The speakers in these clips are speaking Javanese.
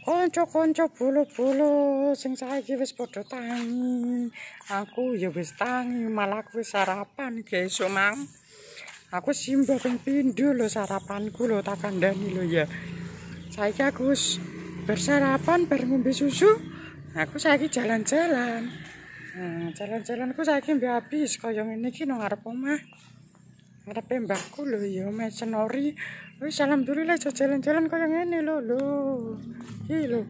Konco-konco bulu-bulu sing saiki wis padha tangi. Aku ya wis tangi, malah aku sarapan besok mang. Aku simbah ping pindho lho sarapanku lho tak kandhani lho ya. Saiki aku bersarapan bar susu. Aku saiki jalan-jalan. Nah, jalan-jalanku saiki mbih habis kaya ngene iki nang ngarep omah. ngerepe mbakku lho ya mesenori wis alhamdulillah iso jalan-jalan kaya ngene lho lho iki lho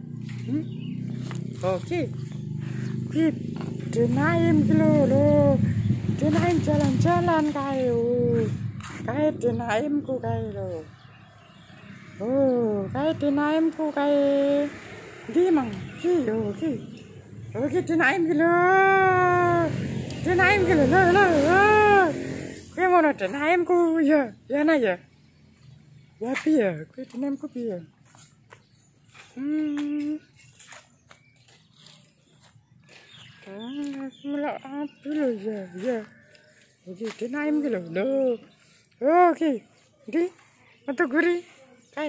hmm? oke oh, iki denaim iki lho lho denaim jalan-jalan kae oh. kae denaimku kae lho oh kae denaimku kae ndi mang iki yo iki Oke, oh, denaim iki lho. Denaim iki lho lho lho. Kuwi ngono den ayamku ya, ya na ya. Ya piye kuwi den pi ya Hmm. Ah, Mulak api lo ya, ya. oke di ayam gitu lho. Oh, oke Oke, Di. Metu guri. Kai.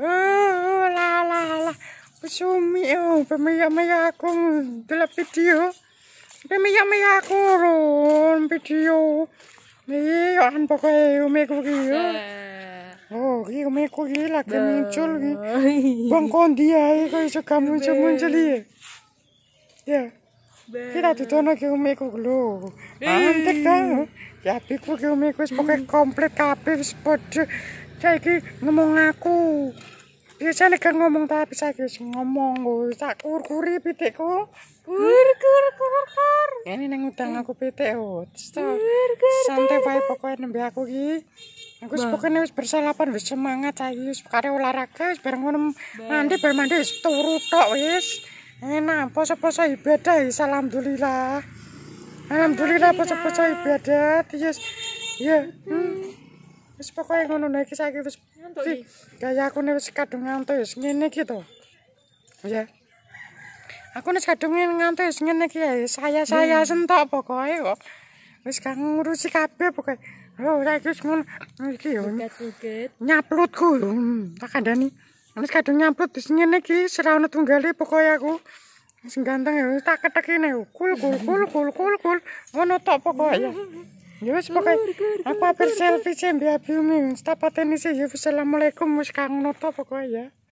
Oh, oh, la la la. pesumi oh, pemaya-maya aku dalam video. Pemaya-maya aku, loh video. Sí, un poco de humeco aquí. Sí. Oh, qué humeco aquí, la que me echó. Buen con día, hijo, eso que me echó mucho día. Ya. Mira, tú tono que humeco, lo. Antes, claro. Ya, pico que humeco es porque compré capes, porque... ngomong aku. biasanya kan ngomong tapi saya kis ngomong gue tak kur kuri pitek ku kur kur kur kur ini neng utang aku pitek oh. ut oh, santai pai pokoknya nembi aku ki aku sepokoknya harus bersalapan harus semangat saya harus pakai olahraga harus bareng ngomong mandi bareng mandi harus turu tok wis enak poso poso ibadah alhamdulillah alhamdulillah poso poso ibadah terus ya hmm. wis pokoke ngono nek saiki wis ngantuk iki gayaku nek wis kadung ngantuk wis ngene iki to oh ya aku nek kadung ngantuk wis ngene iki ya saya saya hmm. sentok pokoke kok wis gak ngurusi kabeh pokoke Oh, ora iki ngono oh, iki yo. Nyaplutku yo. Hmm, tak kandani. Wis kadung nyaplut wis ngene iki sira tunggale pokoke aku. Wis ganteng yo tak ketekine yo. Kul kul kul kul kul. Ngono tok pokoke. Yus pokoke aku hampir selfie sih mbak Biumi. Tak pateni sih ya. Assalamualaikum, wis kang noto pokoke ya.